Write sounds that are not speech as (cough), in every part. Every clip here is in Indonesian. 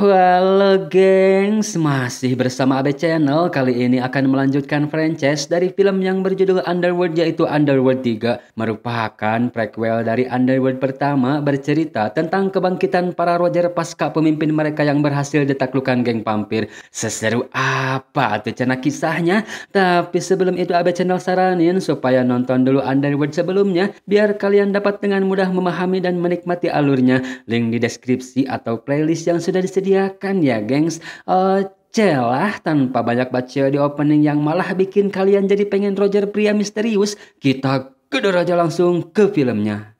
Halo gengs, masih bersama AB Channel. Kali ini akan melanjutkan franchise dari film yang berjudul Underworld yaitu Underworld 3. Merupakan prequel dari Underworld pertama bercerita tentang kebangkitan para Roger pasca pemimpin mereka yang berhasil ditaklukan geng vampir. Seseru apa tuh cena kisahnya? Tapi sebelum itu AB Channel saranin supaya nonton dulu Underworld sebelumnya biar kalian dapat dengan mudah memahami dan menikmati alurnya. Link di deskripsi atau playlist yang sudah disediakan menyediakan ya gengs uh, celah tanpa banyak baca di opening yang malah bikin kalian jadi pengen Roger pria misterius, kita gedor aja langsung ke filmnya.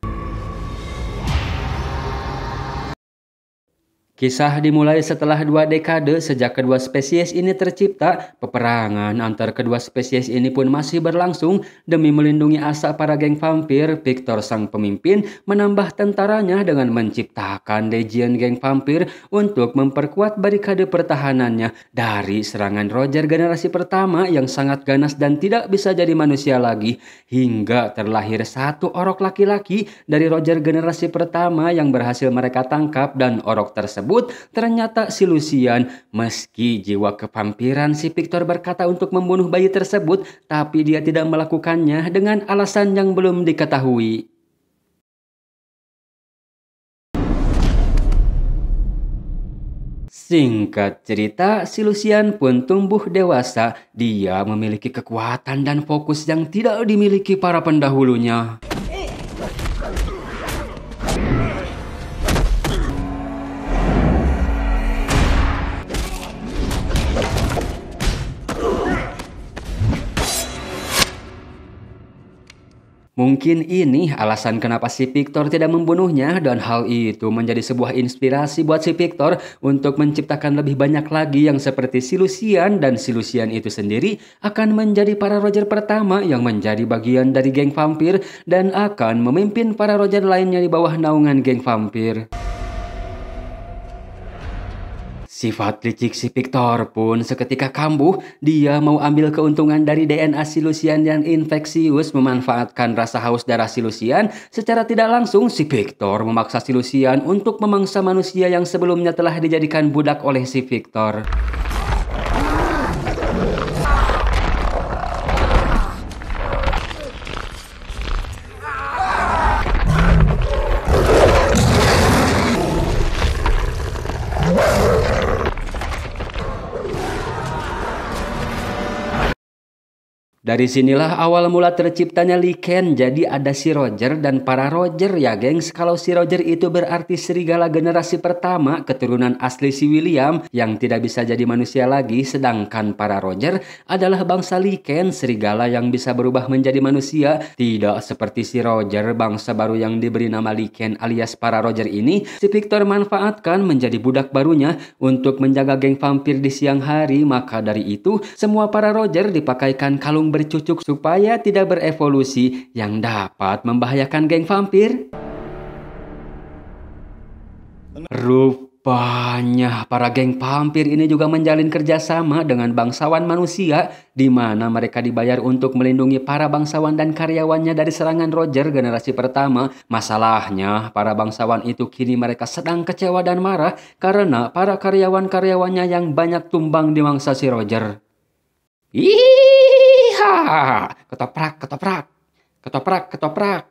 Kisah dimulai setelah dua dekade sejak kedua spesies ini tercipta, peperangan antar kedua spesies ini pun masih berlangsung demi melindungi asa para geng vampir. Victor sang pemimpin menambah tentaranya dengan menciptakan legion geng vampir untuk memperkuat barikade pertahanannya dari serangan Roger generasi pertama yang sangat ganas dan tidak bisa jadi manusia lagi hingga terlahir satu orok laki-laki dari Roger generasi pertama yang berhasil mereka tangkap dan orok tersebut tersebut, ternyata si Lucian, meski jiwa kevampiran si Victor berkata untuk membunuh bayi tersebut, tapi dia tidak melakukannya dengan alasan yang belum diketahui. Singkat cerita, si Lucian pun tumbuh dewasa. Dia memiliki kekuatan dan fokus yang tidak dimiliki para pendahulunya. Mungkin ini alasan kenapa si Victor tidak membunuhnya dan hal itu menjadi sebuah inspirasi buat si Victor untuk menciptakan lebih banyak lagi yang seperti si Lucian dan si Lucian itu sendiri akan menjadi para Roger pertama yang menjadi bagian dari geng vampir dan akan memimpin para Roger lainnya di bawah naungan geng vampir. Sifat licik si Victor pun seketika kambuh, dia mau ambil keuntungan dari DNA si Lucian yang infeksius memanfaatkan rasa haus darah si Lucian. Secara tidak langsung, si Victor memaksa si Lucian untuk memangsa manusia yang sebelumnya telah dijadikan budak oleh si Victor. Dari sinilah awal mula terciptanya Liken, jadi ada si Roger dan para Roger ya gengs. Kalau si Roger itu berarti serigala generasi pertama keturunan asli si William yang tidak bisa jadi manusia lagi, sedangkan para Roger adalah bangsa Liken, serigala yang bisa berubah menjadi manusia. Tidak seperti si Roger, bangsa baru yang diberi nama Liken alias para Roger ini, si Victor manfaatkan menjadi budak barunya untuk menjaga geng vampir di siang hari. Maka dari itu, semua para Roger dipakaikan kalung ber bercucuk supaya tidak berevolusi yang dapat membahayakan geng vampir? Rupanya para geng vampir ini juga menjalin kerjasama dengan bangsawan manusia di mana mereka dibayar untuk melindungi para bangsawan dan karyawannya dari serangan Roger generasi pertama. Masalahnya, para bangsawan itu kini mereka sedang kecewa dan marah karena para karyawan-karyawannya yang banyak tumbang di mangsa si Roger. Ketoprak, ketoprak, ketoprak, ketoprak.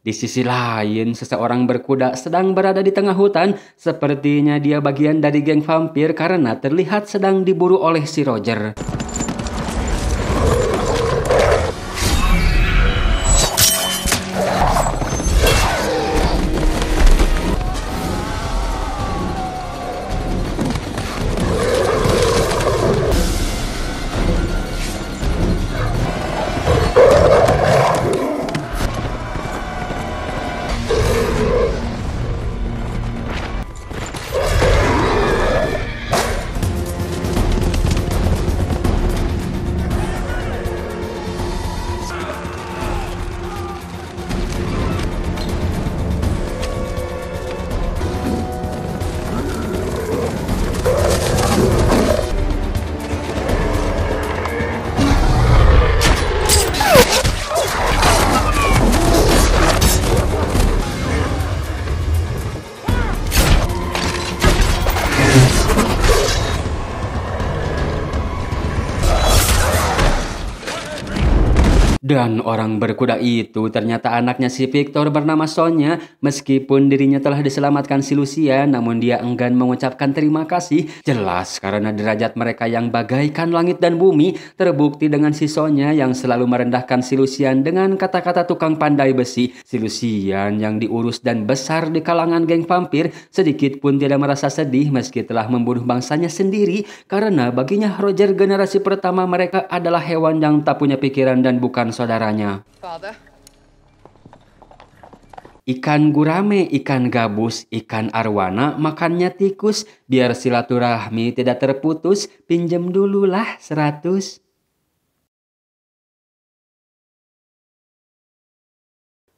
Di sisi lain, seseorang berkuda sedang berada di tengah hutan. Sepertinya dia bagian dari geng vampir karena terlihat sedang diburu oleh si Roger. Dan orang berkuda itu ternyata anaknya si Victor bernama Sonya. Meskipun dirinya telah diselamatkan si Lucia, namun dia enggan mengucapkan terima kasih. Jelas karena derajat mereka yang bagaikan langit dan bumi terbukti dengan si Sonya yang selalu merendahkan si Lucian dengan kata-kata tukang pandai besi. Si Lucian yang diurus dan besar di kalangan geng vampir sedikit pun tidak merasa sedih meski telah membunuh bangsanya sendiri karena baginya Roger generasi pertama mereka adalah hewan yang tak punya pikiran dan bukan saudaranya. Ikan gurame, ikan gabus, ikan arwana, makannya tikus. Biar silaturahmi tidak terputus, pinjem dululah seratus.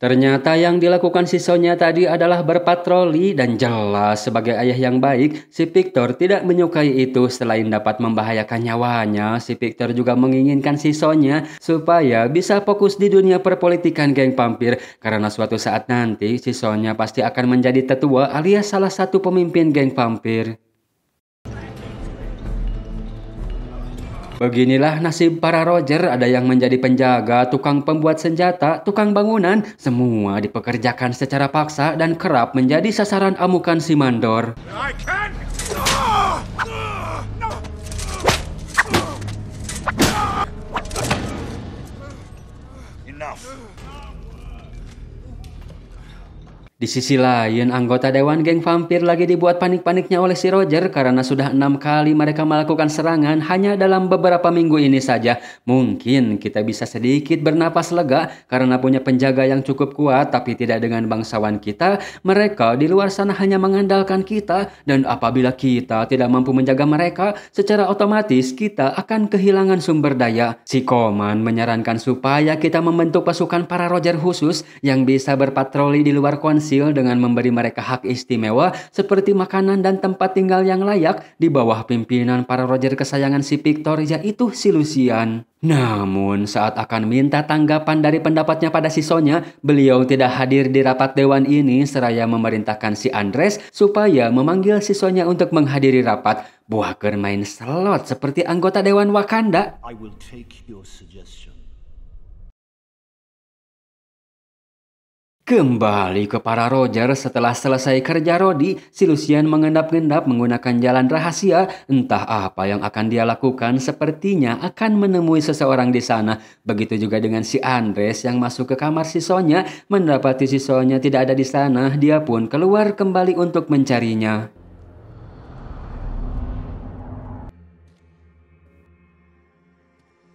Ternyata yang dilakukan si Sonya tadi adalah berpatroli dan jelas sebagai ayah yang baik, si Victor tidak menyukai itu selain dapat membahayakan nyawanya. Si Victor juga menginginkan si Sonya supaya bisa fokus di dunia perpolitikan geng pampir karena suatu saat nanti si Sonya pasti akan menjadi tetua alias salah satu pemimpin geng pampir. Beginilah nasib para Roger, ada yang menjadi penjaga, tukang pembuat senjata, tukang bangunan, semua dipekerjakan secara paksa dan kerap menjadi sasaran amukan si mandor. I can't. Ah! Di sisi lain, anggota Dewan Geng Vampir lagi dibuat panik-paniknya oleh si Roger karena sudah enam kali mereka melakukan serangan hanya dalam beberapa minggu ini saja. Mungkin kita bisa sedikit bernapas lega karena punya penjaga yang cukup kuat tapi tidak dengan bangsawan kita. Mereka di luar sana hanya mengandalkan kita dan apabila kita tidak mampu menjaga mereka, secara otomatis kita akan kehilangan sumber daya. Si Koman menyarankan supaya kita membentuk pasukan para Roger khusus yang bisa berpatroli di luar konsi dengan memberi mereka hak istimewa seperti makanan dan tempat tinggal yang layak di bawah pimpinan para Roger kesayangan si Victor yaitu si Lucian. Namun saat akan minta tanggapan dari pendapatnya pada sisonya, beliau tidak hadir di rapat dewan ini seraya memerintahkan si Andres supaya memanggil sisonya untuk menghadiri rapat. Buah main slot seperti anggota dewan Wakanda. I will take your Kembali ke para Roger setelah selesai kerja Rodi, si Lucian mengendap-endap menggunakan jalan rahasia. Entah apa yang akan dia lakukan, sepertinya akan menemui seseorang di sana. Begitu juga dengan si Andres yang masuk ke kamar si Sonya, mendapati si Sonya tidak ada di sana, dia pun keluar kembali untuk mencarinya.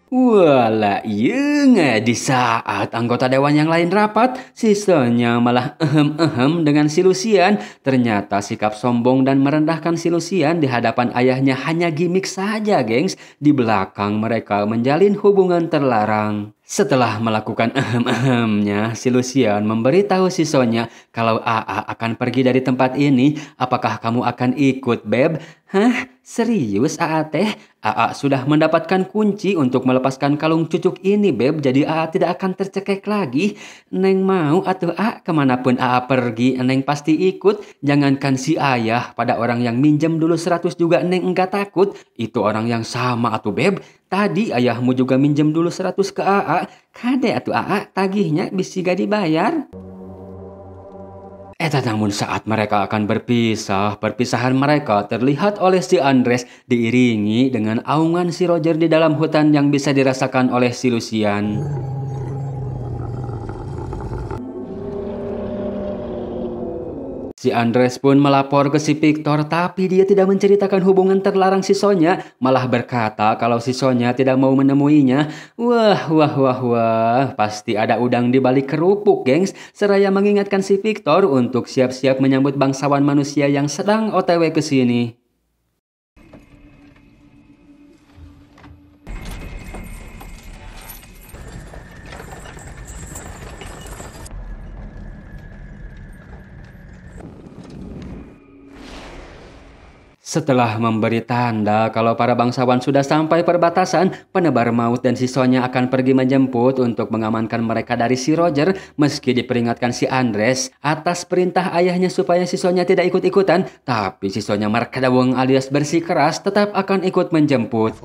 Wala iya nggak di saat anggota dewan yang lain rapat, sisanya malah ehem-ehem dengan si Lucian. Ternyata sikap sombong dan merendahkan si Lucian di hadapan ayahnya hanya gimmick saja, gengs. Di belakang mereka menjalin hubungan terlarang. Setelah melakukan ehem-ehemnya, si Lucian memberitahu si Sonya kalau AA akan pergi dari tempat ini. Apakah kamu akan ikut, Beb? Hah? Serius, AA teh? AA sudah mendapatkan kunci untuk melepaskan kalung cucuk ini, Beb. Jadi AA tidak akan tercekek lagi. Neng mau atau A kemanapun AA pergi, Neng pasti ikut. Jangankan si ayah, pada orang yang minjem dulu seratus juga Neng enggak takut. Itu orang yang sama atau Beb. Tadi ayahmu juga minjem dulu seratus ke AA. Kade atau AA tagihnya bisa gak dibayar. Eta namun saat mereka akan berpisah, perpisahan mereka terlihat oleh si Andres diiringi dengan aungan si Roger di dalam hutan yang bisa dirasakan oleh si Lucian. Si Andres pun melapor ke si Victor tapi dia tidak menceritakan hubungan terlarang si Sonya, malah berkata kalau si Sonya tidak mau menemuinya. Wah, wah, wah, wah, pasti ada udang di balik kerupuk, gengs. Seraya mengingatkan si Victor untuk siap-siap menyambut bangsawan manusia yang sedang OTW ke sini. Setelah memberi tanda kalau para bangsawan sudah sampai perbatasan, penebar maut dan sisonya akan pergi menjemput untuk mengamankan mereka dari si Roger meski diperingatkan si Andres atas perintah ayahnya supaya sisonya tidak ikut-ikutan, tapi sisonya Markadawang alias bersikeras tetap akan ikut menjemput.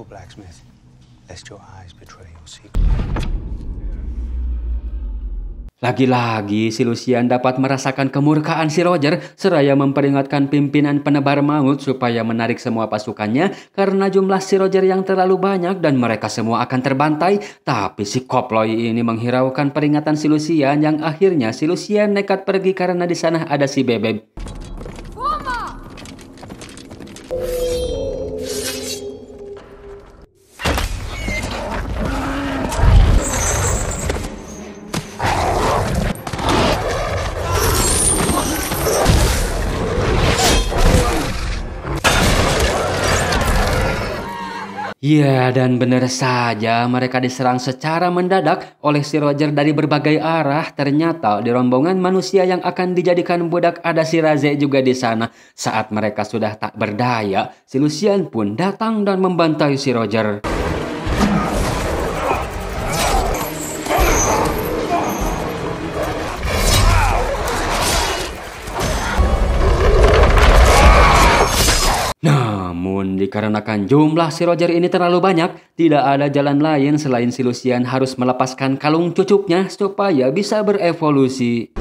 Lagi-lagi si Lucian dapat merasakan kemurkaan si Roger seraya memperingatkan pimpinan penebar maut supaya menarik semua pasukannya karena jumlah si Roger yang terlalu banyak dan mereka semua akan terbantai. Tapi si Koploy ini menghiraukan peringatan si Lucian yang akhirnya si Lucian nekat pergi karena di sana ada si Bebek. Iya, dan benar saja mereka diserang secara mendadak oleh si Roger dari berbagai arah. Ternyata di rombongan manusia yang akan dijadikan budak ada si Raze juga di sana. Saat mereka sudah tak berdaya, si Lucian pun datang dan membantai si Roger. Namun dikarenakan jumlah si Roger ini terlalu banyak, tidak ada jalan lain selain si Lucian harus melepaskan kalung cucuknya supaya bisa berevolusi.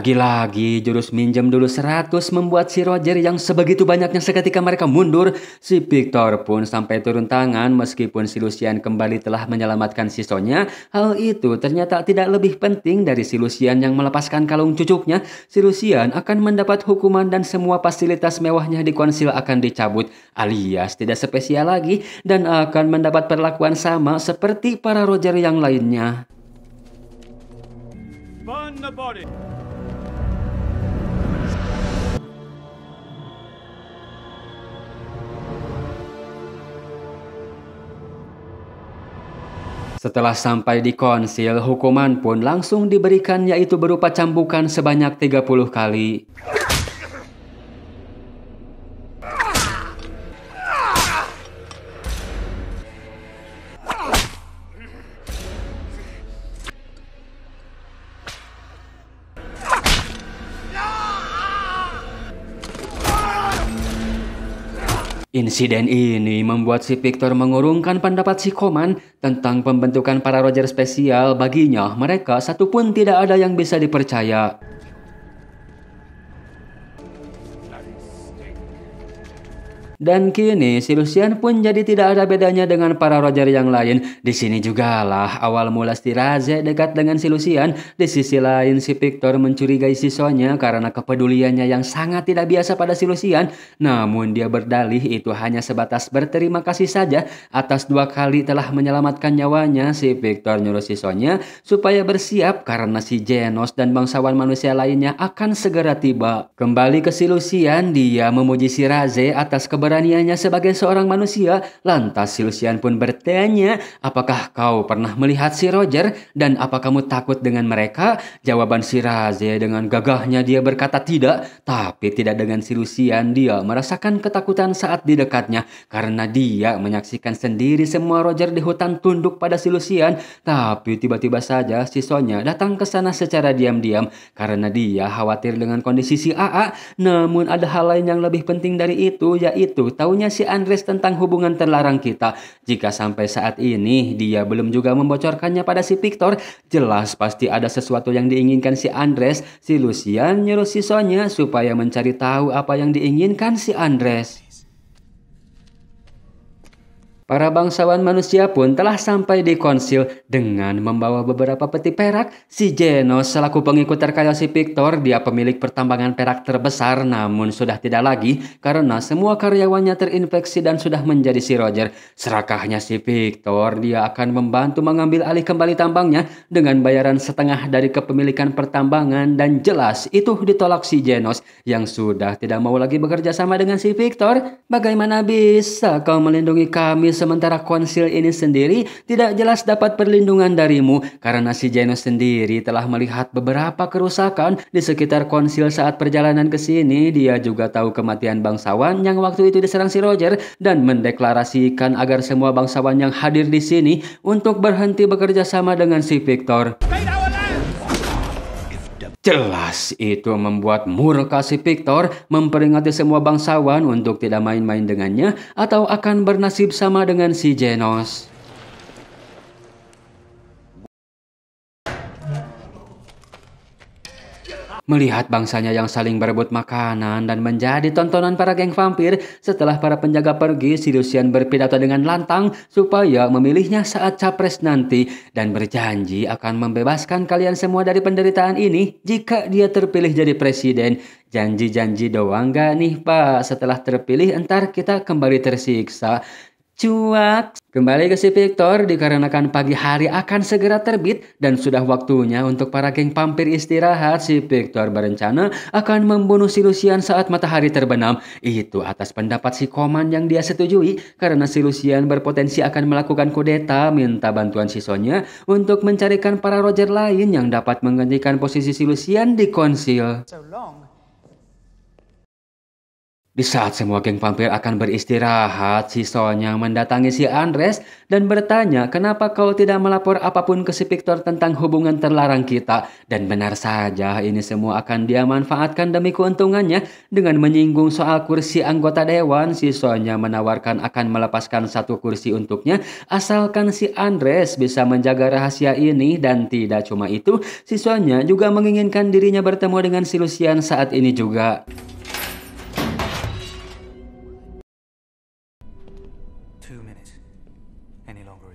Lagi-lagi jurus minjem dulu 100 membuat si Roger yang sebegitu banyaknya seketika mereka mundur. Si Victor pun sampai turun tangan meskipun si Lucian kembali telah menyelamatkan sisonya. Hal itu ternyata tidak lebih penting dari si Lucian yang melepaskan kalung cucuknya. Si Lucian akan mendapat hukuman dan semua fasilitas mewahnya di konsil akan dicabut alias tidak spesial lagi dan akan mendapat perlakuan sama seperti para Roger yang lainnya. Burn the body. Setelah sampai di konsil, hukuman pun langsung diberikan yaitu berupa cambukan sebanyak 30 kali. Insiden ini membuat si Victor mengurungkan pendapat si Koman tentang pembentukan para Roger spesial baginya mereka satupun tidak ada yang bisa dipercaya. Dan kini Silusian pun jadi tidak ada bedanya dengan para Roger yang lain. Di sini jugalah awal mula si Raze dekat dengan Silusian Di sisi lain si Victor mencurigai sisonya karena kepeduliannya yang sangat tidak biasa pada Silusian. Namun dia berdalih itu hanya sebatas berterima kasih saja atas dua kali telah menyelamatkan nyawanya si Victor nyuruh sisonya supaya bersiap karena si Genos dan bangsawan manusia lainnya akan segera tiba. Kembali ke Silusian, dia memuji si Raze atas keber keberaniannya sebagai seorang manusia, lantas si Lucian pun bertanya, apakah kau pernah melihat si Roger dan apa kamu takut dengan mereka? Jawaban si Raze dengan gagahnya dia berkata tidak, tapi tidak dengan si Lucian dia merasakan ketakutan saat di dekatnya karena dia menyaksikan sendiri semua Roger di hutan tunduk pada si Lucian, tapi tiba-tiba saja si Sonya datang ke sana secara diam-diam karena dia khawatir dengan kondisi si AA, namun ada hal lain yang lebih penting dari itu yaitu itu, tahunya si Andres tentang hubungan terlarang kita. Jika sampai saat ini dia belum juga membocorkannya pada si Victor, jelas pasti ada sesuatu yang diinginkan si Andres. Si Lucian nyuruh si Sonya supaya mencari tahu apa yang diinginkan si Andres. Para bangsawan manusia pun telah sampai di konsil dengan membawa beberapa peti perak. Si Genos selaku pengikut terkaya si Victor, dia pemilik pertambangan perak terbesar namun sudah tidak lagi karena semua karyawannya terinfeksi dan sudah menjadi si Roger. Serakahnya si Victor, dia akan membantu mengambil alih kembali tambangnya dengan bayaran setengah dari kepemilikan pertambangan dan jelas itu ditolak si Genos yang sudah tidak mau lagi bekerja sama dengan si Victor. Bagaimana bisa kau melindungi kami sementara konsil ini sendiri tidak jelas dapat perlindungan darimu karena si Jeno sendiri telah melihat beberapa kerusakan di sekitar konsil saat perjalanan ke sini. Dia juga tahu kematian bangsawan yang waktu itu diserang si Roger dan mendeklarasikan agar semua bangsawan yang hadir di sini untuk berhenti bekerja sama dengan si Victor. Tidak! Jelas itu membuat murka si Victor memperingati semua bangsawan untuk tidak main-main dengannya atau akan bernasib sama dengan si Genos. Melihat bangsanya yang saling berebut makanan dan menjadi tontonan para geng vampir, setelah para penjaga pergi, si Lucian berpidato dengan lantang supaya memilihnya saat capres nanti dan berjanji akan membebaskan kalian semua dari penderitaan ini jika dia terpilih jadi presiden. Janji-janji doang gak nih pak, setelah terpilih entar kita kembali tersiksa. Cuak Kembali ke si Victor dikarenakan pagi hari akan segera terbit dan sudah waktunya untuk para geng pampir istirahat. Si Victor berencana akan membunuh si Lucian saat matahari terbenam. Itu atas pendapat si Koman yang dia setujui karena si Lucian berpotensi akan melakukan kudeta minta bantuan si Sonya untuk mencarikan para Roger lain yang dapat menggantikan posisi si Lucian di konsil. So di saat semua geng vampir akan beristirahat, si Sonya mendatangi si Andres dan bertanya kenapa kau tidak melapor apapun ke si Victor tentang hubungan terlarang kita. Dan benar saja ini semua akan dia manfaatkan demi keuntungannya dengan menyinggung soal kursi anggota dewan. Si Sonya menawarkan akan melepaskan satu kursi untuknya asalkan si Andres bisa menjaga rahasia ini dan tidak cuma itu, si Sonya juga menginginkan dirinya bertemu dengan si Lucian saat ini juga.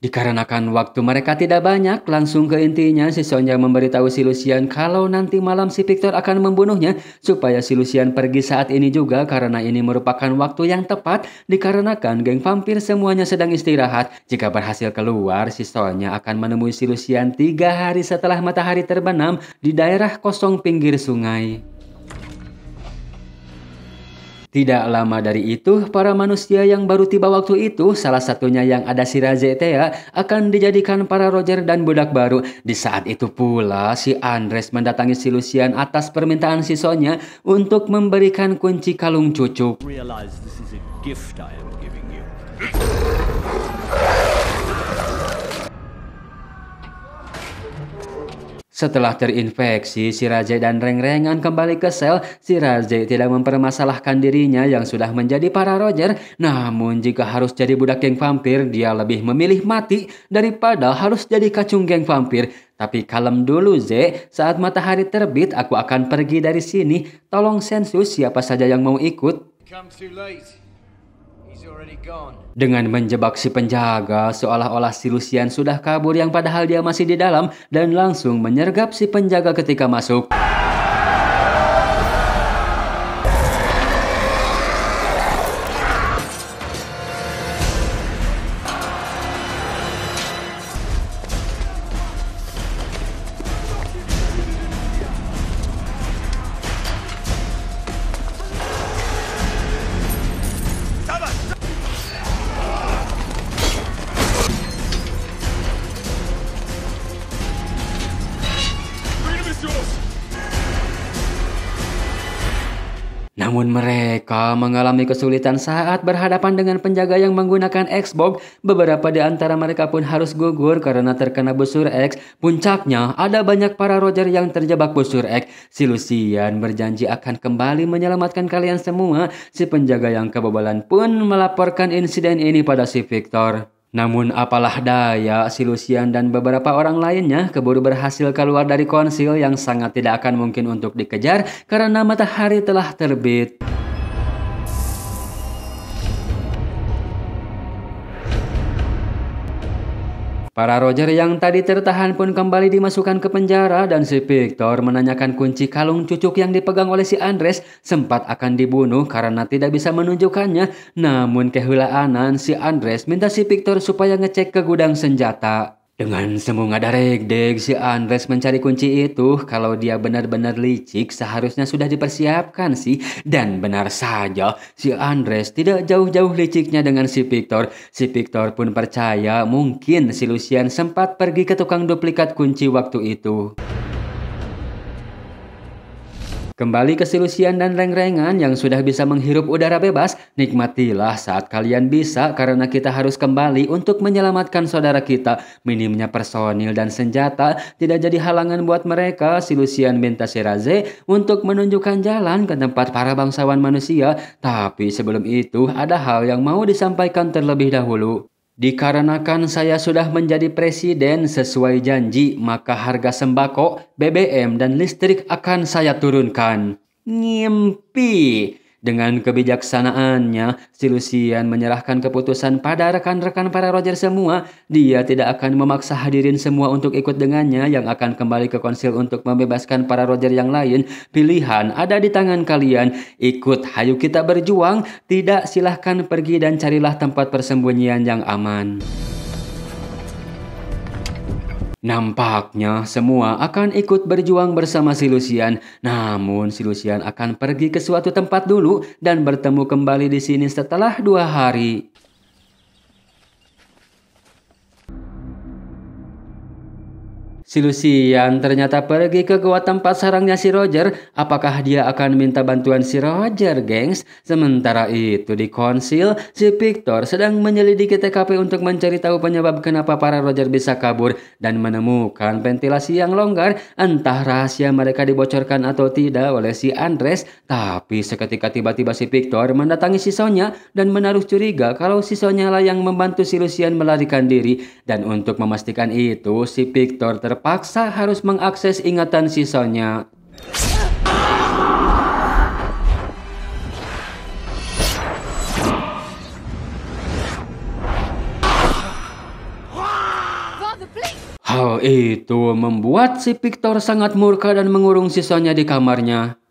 Dikarenakan waktu mereka tidak banyak, langsung ke intinya si Sonya memberitahu si Lucian kalau nanti malam si Victor akan membunuhnya supaya si Lucian pergi saat ini juga karena ini merupakan waktu yang tepat dikarenakan geng vampir semuanya sedang istirahat. Jika berhasil keluar, si Sonya akan menemui si Lucian tiga hari setelah matahari terbenam di daerah kosong pinggir sungai. Tidak lama dari itu, para manusia yang baru tiba waktu itu, salah satunya yang ada si Razetea, akan dijadikan para Roger dan budak baru. Di saat itu pula, si Andres mendatangi si Lucian atas permintaan si Sonya untuk memberikan kunci kalung cucu. Setelah terinfeksi, si Rajai dan Reng-Rengan kembali ke sel. Si Rajai tidak mempermasalahkan dirinya yang sudah menjadi para Roger. Namun jika harus jadi budak geng vampir, dia lebih memilih mati daripada harus jadi kacung geng vampir. Tapi kalem dulu, Z. Saat matahari terbit, aku akan pergi dari sini. Tolong sensus siapa saja yang mau ikut. Come too late. Dengan menjebak si penjaga, seolah-olah si Lucian sudah kabur yang padahal dia masih di dalam dan langsung menyergap si penjaga ketika masuk. mengalami kesulitan saat berhadapan dengan penjaga yang menggunakan Xbox, beberapa di antara mereka pun harus gugur karena terkena busur X. Puncaknya, ada banyak para Roger yang terjebak busur X. Si Lucian berjanji akan kembali menyelamatkan kalian semua. Si penjaga yang kebobolan pun melaporkan insiden ini pada si Victor. Namun apalah daya, si Lucian dan beberapa orang lainnya keburu berhasil keluar dari konsil yang sangat tidak akan mungkin untuk dikejar karena matahari telah terbit. Para Roger yang tadi tertahan pun kembali dimasukkan ke penjara dan si Victor menanyakan kunci kalung cucuk yang dipegang oleh si Andres sempat akan dibunuh karena tidak bisa menunjukkannya. Namun kehulaanan si Andres minta si Victor supaya ngecek ke gudang senjata. Dengan semua darek-dek si Andres mencari kunci itu. Kalau dia benar-benar licik seharusnya sudah dipersiapkan sih. Dan benar saja si Andres tidak jauh-jauh liciknya dengan si Victor. Si Victor pun percaya mungkin si Lucian sempat pergi ke tukang duplikat kunci waktu itu. Kembali ke silusian dan reng-rengan yang sudah bisa menghirup udara bebas, nikmatilah saat kalian bisa karena kita harus kembali untuk menyelamatkan saudara kita. Minimnya personil dan senjata tidak jadi halangan buat mereka, silusian Raze, untuk menunjukkan jalan ke tempat para bangsawan manusia. Tapi sebelum itu, ada hal yang mau disampaikan terlebih dahulu. Dikarenakan saya sudah menjadi presiden sesuai janji, maka harga sembako, BBM, dan listrik akan saya turunkan. Ngimpi. Dengan kebijaksanaannya, si Lucian menyerahkan keputusan pada rekan-rekan para Roger semua. Dia tidak akan memaksa hadirin semua untuk ikut dengannya yang akan kembali ke konsil untuk membebaskan para Roger yang lain. Pilihan ada di tangan kalian. Ikut, hayu kita berjuang. Tidak, silahkan pergi dan carilah tempat persembunyian yang aman. Nampaknya semua akan ikut berjuang bersama si Lucian. Namun si Lucian akan pergi ke suatu tempat dulu dan bertemu kembali di sini setelah dua hari. Si Lucian ternyata pergi ke kota tempat sarangnya si Roger. Apakah dia akan minta bantuan si Roger, gengs? Sementara itu di konsil, si Victor sedang menyelidiki TKP untuk mencari tahu penyebab kenapa para Roger bisa kabur dan menemukan ventilasi yang longgar. Entah rahasia mereka dibocorkan atau tidak oleh si Andres. Tapi seketika tiba-tiba si Victor mendatangi si Sonya dan menaruh curiga kalau si Sonya lah yang membantu si Lucian melarikan diri. Dan untuk memastikan itu, si Victor ter terpaksa harus mengakses ingatan sisanya. Hal itu membuat si Victor sangat murka dan mengurung sisanya di kamarnya.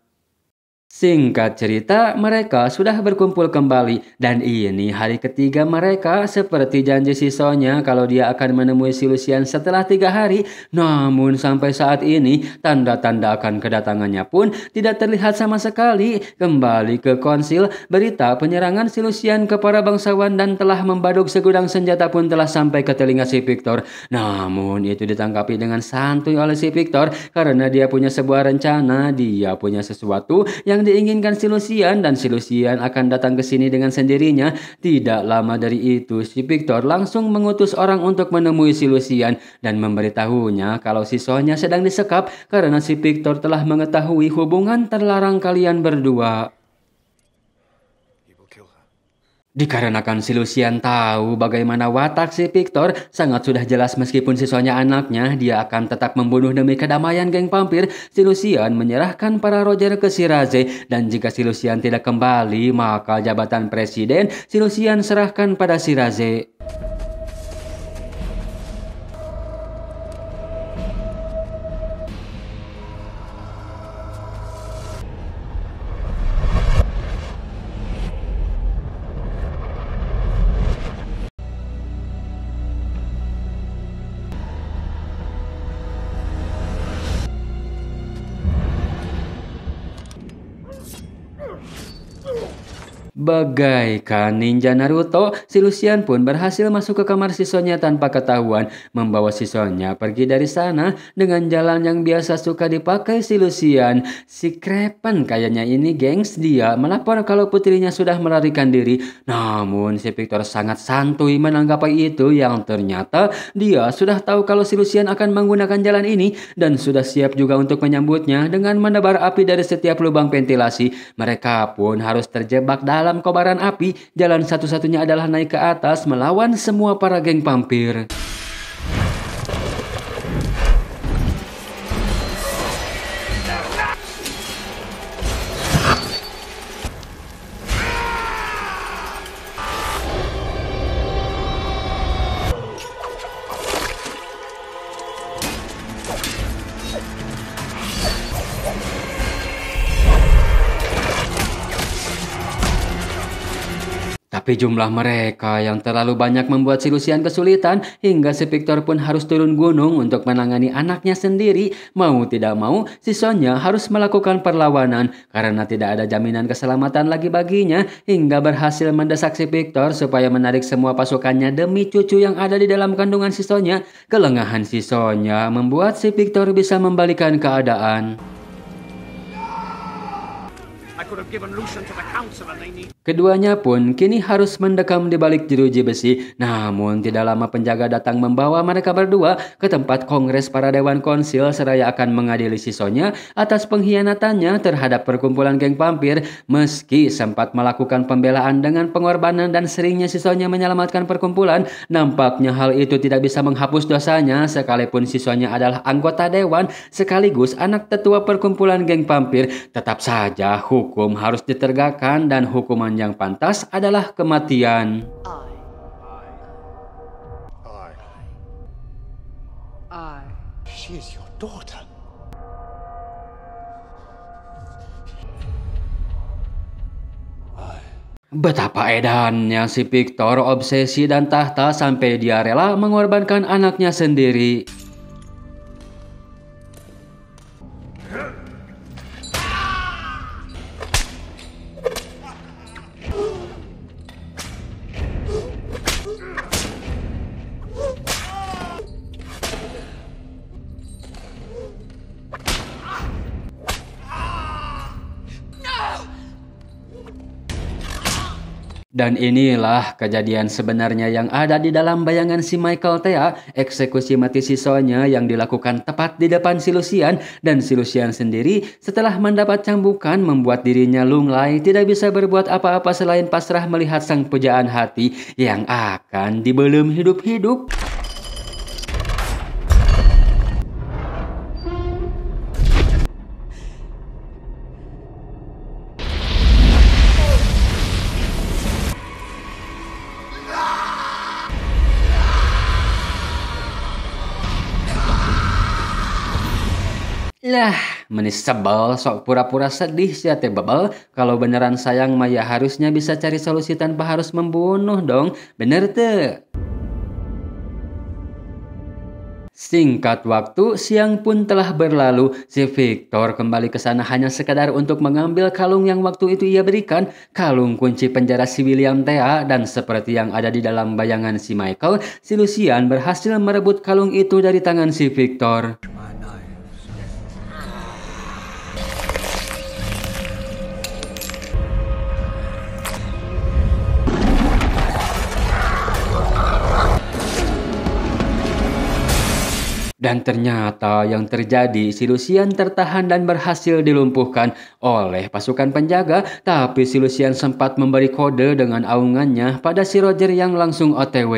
Singkat cerita, mereka sudah berkumpul kembali dan ini hari ketiga mereka seperti janji sisonya kalau dia akan menemui si Lucian setelah tiga hari. Namun sampai saat ini, tanda-tanda akan kedatangannya pun tidak terlihat sama sekali. Kembali ke konsil, berita penyerangan si Lucian ke para bangsawan dan telah membaduk segudang senjata pun telah sampai ke telinga si Victor. Namun itu ditangkapi dengan santuy oleh si Victor karena dia punya sebuah rencana, dia punya sesuatu yang diinginkan si Lucian dan si Lucian akan datang ke sini dengan sendirinya. Tidak lama dari itu, si Victor langsung mengutus orang untuk menemui si Lucian dan memberitahunya kalau si Sonya sedang disekap karena si Victor telah mengetahui hubungan terlarang kalian berdua. Dikarenakan si Lucian tahu bagaimana watak si Victor, sangat sudah jelas meskipun siswanya anaknya, dia akan tetap membunuh demi kedamaian geng pampir si Lucian menyerahkan para Roger ke Siraze, dan jika si Lucian tidak kembali, maka jabatan presiden si Lucian serahkan pada Siraze. Bagaikan ninja Naruto, si Lucian pun berhasil masuk ke kamar siswanya tanpa ketahuan, membawa siswanya pergi dari sana dengan jalan yang biasa suka dipakai si Lucian. Si Krepen kayaknya ini gengs dia melapor kalau putrinya sudah melarikan diri. Namun si Victor sangat santui menanggapi itu yang ternyata dia sudah tahu kalau si Lucian akan menggunakan jalan ini dan sudah siap juga untuk menyambutnya dengan menebar api dari setiap lubang ventilasi. Mereka pun harus terjebak dalam dalam kobaran api, jalan satu-satunya adalah naik ke atas melawan semua para geng pampir. jumlah mereka yang terlalu banyak membuat si Lucian kesulitan hingga si Victor pun harus turun gunung untuk menangani anaknya sendiri. Mau tidak mau, si Sonya harus melakukan perlawanan karena tidak ada jaminan keselamatan lagi baginya hingga berhasil mendesak si Victor supaya menarik semua pasukannya demi cucu yang ada di dalam kandungan si Sonya. Kelengahan si Sonya membuat si Victor bisa membalikan keadaan. I could have given Lucian to the council and they need... Keduanya pun kini harus mendekam di balik jeruji besi. Namun tidak lama penjaga datang membawa mereka berdua ke tempat Kongres para Dewan Konsil seraya akan mengadili sisonya atas pengkhianatannya terhadap perkumpulan geng pampir. meski sempat melakukan pembelaan dengan pengorbanan dan seringnya sisonya menyelamatkan perkumpulan. Nampaknya hal itu tidak bisa menghapus dosanya sekalipun sisonya adalah anggota dewan sekaligus anak tetua perkumpulan geng pampir. Tetap saja hukum harus ditegakkan dan hukuman yang pantas adalah kematian. Betapa edannya si Victor obsesi dan tahta sampai dia rela mengorbankan anaknya sendiri. Dan inilah kejadian sebenarnya yang ada di dalam bayangan si Michael Thea, ya. eksekusi mati siswanya yang dilakukan tepat di depan si Lucian dan si Lucian sendiri setelah mendapat cambukan membuat dirinya lunglai tidak bisa berbuat apa-apa selain pasrah melihat sang pujaan hati yang akan dibelum hidup-hidup. Menis sebel, sok pura-pura sedih sia teh bebel. Kalau beneran sayang Maya harusnya bisa cari solusi tanpa harus membunuh dong. Bener tuh. Singkat waktu, siang pun telah berlalu. Si Victor kembali ke sana hanya sekadar untuk mengambil kalung yang waktu itu ia berikan. Kalung kunci penjara si William Thea dan seperti yang ada di dalam bayangan si Michael, si Lucian berhasil merebut kalung itu dari tangan si Victor. Dan ternyata yang terjadi si Lucian tertahan dan berhasil dilumpuhkan oleh pasukan penjaga tapi si Lucian sempat memberi kode dengan aungannya pada si Roger yang langsung otw.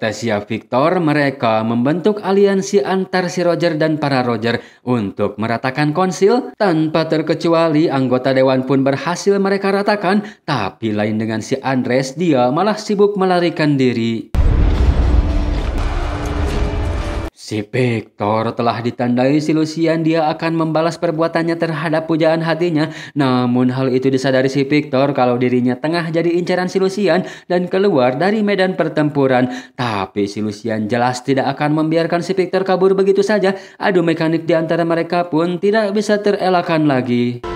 Artesia Victor, mereka membentuk aliansi antar si Roger dan para Roger untuk meratakan konsil. Tanpa terkecuali, anggota dewan pun berhasil mereka ratakan, tapi lain dengan si Andres, dia malah sibuk melarikan diri. Si Victor telah ditandai si Lucian dia akan membalas perbuatannya terhadap pujaan hatinya. Namun hal itu disadari si Victor kalau dirinya tengah jadi incaran si Lucian dan keluar dari medan pertempuran. Tapi si Lucian jelas tidak akan membiarkan si Victor kabur begitu saja. Adu mekanik di antara mereka pun tidak bisa terelakkan lagi.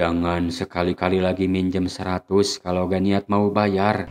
Jangan sekali-kali lagi minjem seratus kalau gak niat mau bayar.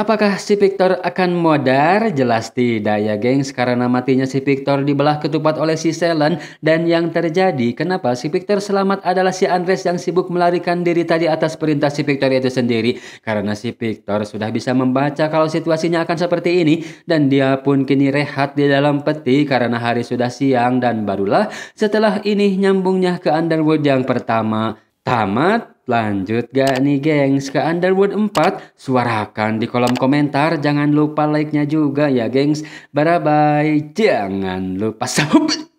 Apakah si Victor akan modar? Jelas tidak ya gengs karena matinya si Victor dibelah ketupat oleh si Selen dan yang terjadi kenapa si Victor selamat adalah si Andres yang sibuk melarikan diri tadi atas perintah si Victor itu sendiri karena si Victor sudah bisa membaca kalau situasinya akan seperti ini dan dia pun kini rehat di dalam peti karena hari sudah siang dan barulah setelah ini nyambungnya ke underworld yang pertama Tamat? Lanjut gak nih gengs ke Underwood 4? Suarakan di kolom komentar. Jangan lupa like-nya juga ya gengs. Bye-bye. Jangan lupa (laughs) subscribe.